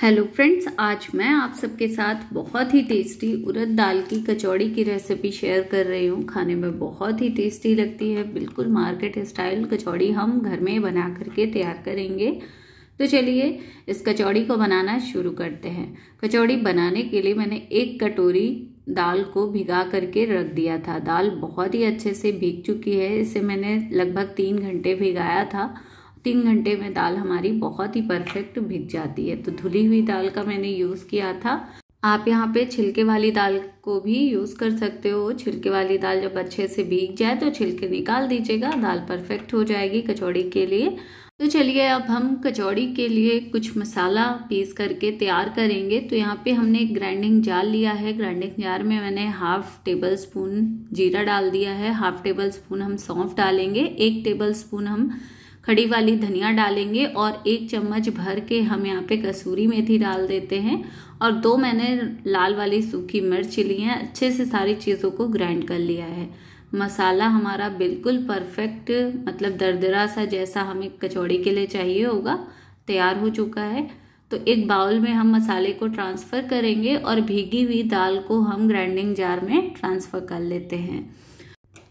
hello friends आज मैं आप सबके साथ बहुत ही टेस्टी उड़द दाल की कचौड़ी की रेसिपी शेयर कर रही हूँ खाने में बहुत ही टेस्टी लगती है बिल्कुल मार्केट स्टाइल कचौड़ी हम घर में बना करके तैयार करेंगे तो चलिए इस कचौड़ी को बनाना शुरू करते हैं कचौड़ी बनाने के लिए मैंने एक कटोरी दाल को भिगा करके रख दिया था दाल बहुत ही अच्छे से भीग चुकी है इसे मैंने लगभग तीन घंटे भिगाया था तीन घंटे में दाल हमारी बहुत ही परफेक्ट भिग जाती है तो धुली हुई दाल का मैंने यूज़ किया था आप यहाँ पे छिलके वाली दाल को भी यूज़ कर सकते हो छिलके वाली दाल जब अच्छे से भीग जाए तो छिलके निकाल दीजिएगा दाल परफेक्ट हो जाएगी कचौड़ी के लिए तो चलिए अब हम कचौड़ी के लिए कुछ मसाला पीस करके तैयार करेंगे तो यहाँ पे हमने एक ग्राइंडिंग जार लिया है ग्राइंडिंग जार में मैंने हाफ टेबल स्पून जीरा डाल दिया है हाफ टेबल स्पून हम सौंफ डालेंगे एक टेबल स्पून हम खड़ी वाली धनिया डालेंगे और एक चम्मच भर के हम यहाँ पे कसूरी मेथी डाल देते हैं और दो मैंने लाल वाली सूखी मिर्च ली है अच्छे से सारी चीज़ों को ग्राइंड कर लिया है मसाला हमारा बिल्कुल परफेक्ट मतलब दरदरा सा जैसा हमें कचौड़ी के लिए चाहिए होगा तैयार हो चुका है तो एक बाउल में हम मसाले को ट्रांसफ़र करेंगे और भीगी हुई दाल को हम ग्राइंडिंग जार में ट्रांसफ़र कर लेते हैं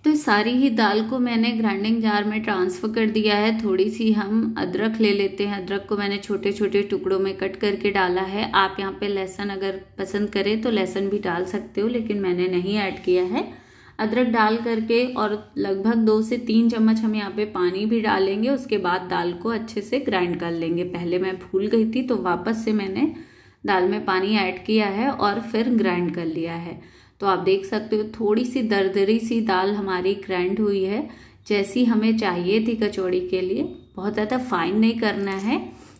तो सारी ही दाल को मैंने ग्राइंडिंग जार में ट्रांसफ़र कर दिया है थोड़ी सी हम अदरक ले लेते हैं अदरक को मैंने छोटे छोटे टुकड़ों में कट करके डाला है आप यहाँ पे लहसुन अगर पसंद करें तो लहसुन भी डाल सकते हो लेकिन मैंने नहीं ऐड किया है अदरक डाल करके और लगभग दो से तीन चम्मच हम यहाँ पे पानी भी डालेंगे उसके बाद दाल को अच्छे से ग्राइंड कर लेंगे पहले मैं भूल गई थी तो वापस से मैंने दाल में पानी ऐड किया है और फिर ग्राइंड कर लिया है तो आप देख सकते हो थोड़ी सी दरदरी सी दाल हमारी ग्रैंड हुई है जैसी हमें चाहिए थी कचौड़ी के लिए बहुत ज़्यादा फाइन नहीं करना है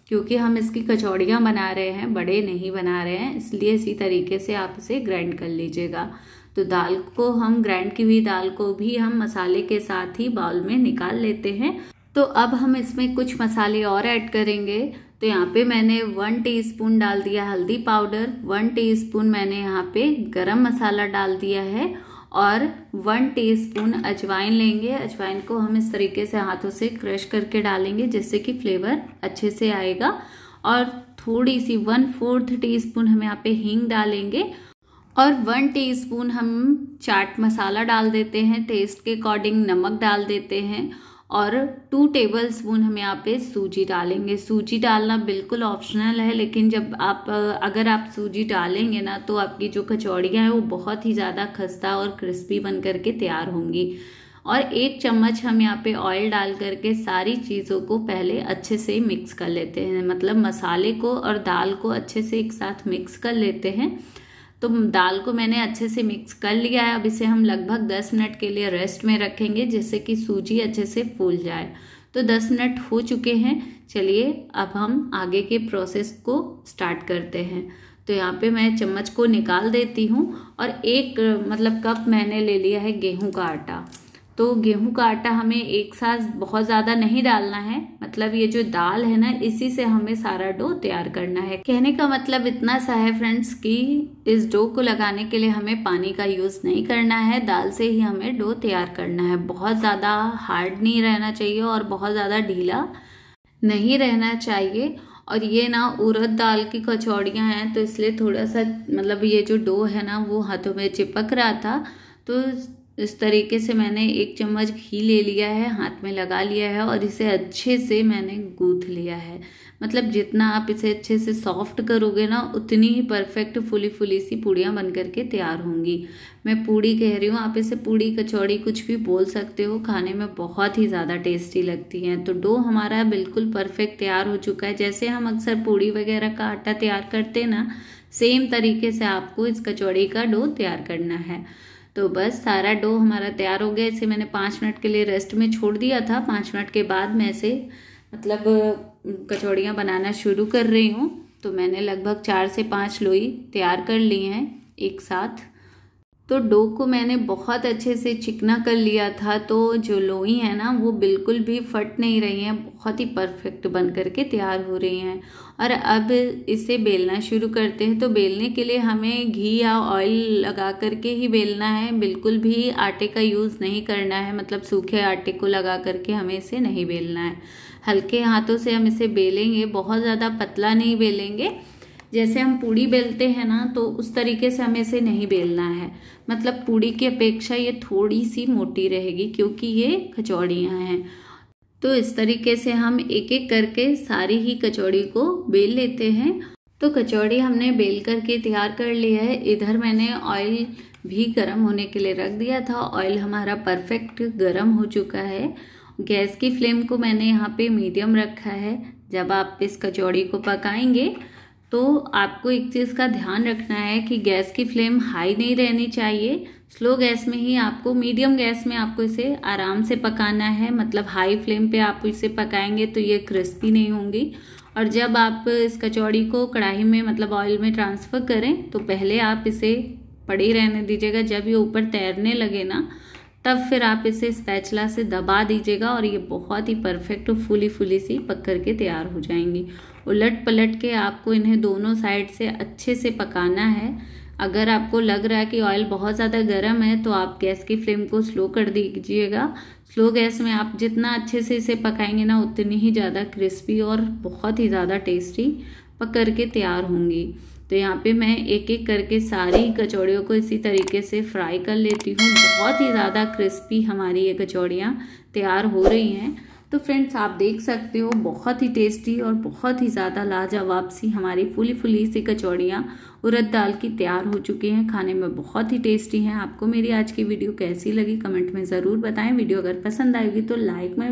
क्योंकि हम इसकी कचौड़ियाँ बना रहे हैं बड़े नहीं बना रहे हैं इसलिए इसी तरीके से आप इसे ग्राइंड कर लीजिएगा तो दाल को हम ग्राइंड की हुई दाल को भी हम मसाले के साथ ही बाउल में निकाल लेते हैं तो अब हम इसमें कुछ मसाले और ऐड करेंगे तो यहाँ पे मैंने वन टीस्पून डाल दिया हल्दी पाउडर वन टीस्पून मैंने यहाँ पे गरम मसाला डाल दिया है और वन टीस्पून अजवाइन लेंगे अजवाइन को हम इस तरीके से हाथों से क्रश करके डालेंगे जिससे कि फ्लेवर अच्छे से आएगा और थोड़ी सी वन फोर्थ स्पून हम यहाँ पे हींग डालेंगे और वन टीस्पून हम चाट मसाला डाल देते हैं टेस्ट के अकॉर्डिंग नमक डाल देते हैं और टू टेबल स्पून हम यहाँ पे सूजी डालेंगे सूजी डालना बिल्कुल ऑप्शनल है लेकिन जब आप अगर आप सूजी डालेंगे ना तो आपकी जो कचौड़ियाँ हैं वो बहुत ही ज़्यादा खस्ता और क्रिस्पी बन करके तैयार होंगी और एक चम्मच हम यहाँ पे ऑयल डाल करके सारी चीज़ों को पहले अच्छे से मिक्स कर लेते हैं मतलब मसाले को और दाल को अच्छे से एक साथ मिक्स कर लेते हैं तो दाल को मैंने अच्छे से मिक्स कर लिया है अब इसे हम लगभग 10 मिनट के लिए रेस्ट में रखेंगे जिससे कि सूजी अच्छे से फूल जाए तो 10 मिनट हो चुके हैं चलिए अब हम आगे के प्रोसेस को स्टार्ट करते हैं तो यहाँ पे मैं चम्मच को निकाल देती हूँ और एक मतलब कप मैंने ले लिया है गेहूं का आटा तो गेहूं का आटा हमें एक साथ बहुत ज़्यादा नहीं डालना है मतलब ये जो दाल है ना इसी से हमें सारा डो तैयार करना है कहने का मतलब इतना सा है फ्रेंड्स कि इस डो को लगाने के लिए हमें पानी का यूज़ नहीं करना है दाल से ही हमें डो तैयार करना है बहुत ज़्यादा हार्ड नहीं रहना चाहिए और बहुत ज़्यादा ढीला नहीं रहना चाहिए और ये ना उरद दाल की कचौड़ियाँ हैं तो इसलिए थोड़ा सा मतलब ये जो डो है ना वो हाथों में चिपक रहा था तो तो इस तरीके से मैंने एक चम्मच घी ले लिया है हाथ में लगा लिया है और इसे अच्छे से मैंने गूथ लिया है मतलब जितना आप इसे अच्छे से सॉफ्ट करोगे ना उतनी ही परफेक्ट फुली फुली सी पूड़ियाँ बन करके तैयार होंगी मैं पूड़ी कह रही हूँ आप इसे पूड़ी कचौड़ी कुछ भी बोल सकते हो खाने में बहुत ही ज़्यादा टेस्टी लगती हैं तो डो हमारा बिल्कुल परफेक्ट तैयार हो चुका है जैसे हम अक्सर पूड़ी वगैरह का आटा तैयार करते हैं ना सेम तरीके से आपको इस कचौड़ी का डो तैयार करना है तो बस सारा डो हमारा तैयार हो गया इसे मैंने पाँच मिनट के लिए रेस्ट में छोड़ दिया था पाँच मिनट के बाद मैं इसे मतलब कचौड़ियाँ बनाना शुरू कर रही हूँ तो मैंने लगभग चार से पाँच लोई तैयार कर ली हैं एक साथ तो डो को मैंने बहुत अच्छे से चिकना कर लिया था तो जो लोई है ना वो बिल्कुल भी फट नहीं रही हैं बहुत ही परफेक्ट बन कर के तैयार हो रही हैं और अब इसे बेलना शुरू करते हैं तो बेलने के लिए हमें घी या ऑयल लगा करके ही बेलना है बिल्कुल भी आटे का यूज़ नहीं करना है मतलब सूखे आटे को लगा करके हमें इसे नहीं बेलना है हल्के हाथों से हम इसे बेलेंगे बहुत ज़्यादा पतला नहीं बेलेंगे जैसे हम पूड़ी बेलते हैं ना तो उस तरीके से हमें इसे नहीं बेलना है मतलब पूड़ी की अपेक्षा ये थोड़ी सी मोटी रहेगी क्योंकि ये कचौड़ियाँ हैं तो इस तरीके से हम एक एक करके सारी ही कचौड़ी को बेल लेते हैं तो कचौड़ी हमने बेल करके तैयार कर लिया है इधर मैंने ऑयल भी गर्म होने के लिए रख दिया था ऑयल हमारा परफेक्ट गर्म हो चुका है गैस की फ्लेम को मैंने यहाँ पे मीडियम रखा है जब आप इस कचौड़ी को पकाएंगे तो आपको एक चीज़ का ध्यान रखना है कि गैस की फ्लेम हाई नहीं रहनी चाहिए स्लो गैस में ही आपको मीडियम गैस में आपको इसे आराम से पकाना है मतलब हाई फ्लेम पे आप इसे पकाएंगे तो ये क्रिस्पी नहीं होंगी और जब आप इस कचौड़ी को कढ़ाई में मतलब ऑयल में ट्रांसफ़र करें तो पहले आप इसे पड़े रहने दीजिएगा जब ये ऊपर तैरने लगे ना तब फिर आप इसे स्पैचला से दबा दीजिएगा और ये बहुत ही परफेक्ट फूली फूली सी पक कर के तैयार हो जाएंगी उलट पलट के आपको इन्हें दोनों साइड से अच्छे से पकाना है अगर आपको लग रहा है कि ऑयल बहुत ज़्यादा गर्म है तो आप गैस की फ्लेम को स्लो कर दीजिएगा स्लो गैस में आप जितना अच्छे से इसे पकाएंगे ना उतनी ही ज़्यादा क्रिस्पी और बहुत ही ज़्यादा टेस्टी पक के तैयार होंगी तो यहाँ पे मैं एक एक करके सारी कचौड़ियों को इसी तरीके से फ्राई कर लेती हूँ बहुत ही ज़्यादा क्रिस्पी हमारी ये कचौड़ियाँ तैयार हो रही हैं तो फ्रेंड्स आप देख सकते हो बहुत ही टेस्टी और बहुत ही ज़्यादा लाजवाब सी हमारी फुली फुली सी कचौड़ियाँ उरद दाल की तैयार हो चुकी हैं खाने में बहुत ही टेस्टी हैं आपको मेरी आज की वीडियो कैसी लगी कमेंट में ज़रूर बताएं वीडियो अगर पसंद आएगी तो लाइक में